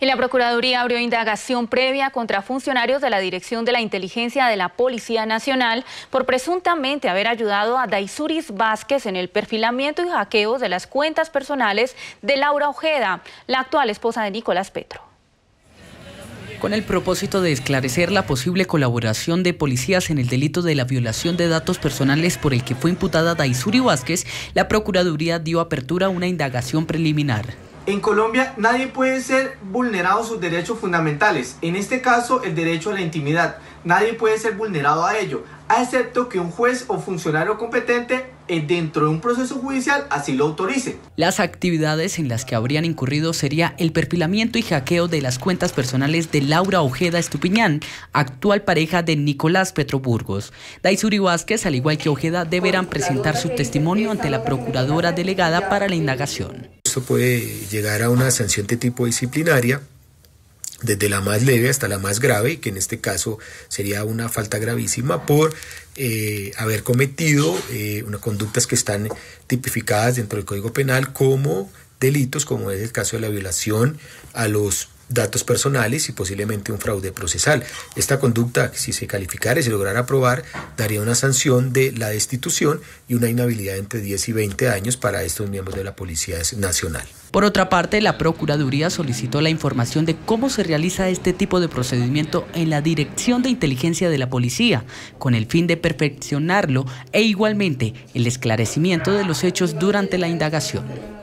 Y la Procuraduría abrió indagación previa contra funcionarios de la Dirección de la Inteligencia de la Policía Nacional por presuntamente haber ayudado a Daisuris Vázquez en el perfilamiento y hackeo de las cuentas personales de Laura Ojeda, la actual esposa de Nicolás Petro. Con el propósito de esclarecer la posible colaboración de policías en el delito de la violación de datos personales por el que fue imputada Daisuri Vázquez, la Procuraduría dio apertura a una indagación preliminar. En Colombia nadie puede ser vulnerado sus derechos fundamentales, en este caso el derecho a la intimidad. Nadie puede ser vulnerado a ello, a excepto que un juez o funcionario competente eh, dentro de un proceso judicial así lo autorice. Las actividades en las que habrían incurrido sería el perfilamiento y hackeo de las cuentas personales de Laura Ojeda Estupiñán, actual pareja de Nicolás Petroburgos. Daisuri Vázquez, al igual que Ojeda, deberán presentar su testimonio ante la procuradora delegada para la indagación. Esto puede llegar a una sanción de tipo disciplinaria, desde la más leve hasta la más grave, que en este caso sería una falta gravísima por eh, haber cometido eh, unas conductas que están tipificadas dentro del Código Penal como delitos, como es el caso de la violación a los datos personales y posiblemente un fraude procesal. Esta conducta, si se calificara y se lograra aprobar, daría una sanción de la destitución y una inhabilidad entre 10 y 20 años para estos miembros de la Policía Nacional. Por otra parte, la Procuraduría solicitó la información de cómo se realiza este tipo de procedimiento en la Dirección de Inteligencia de la Policía, con el fin de perfeccionarlo e igualmente el esclarecimiento de los hechos durante la indagación.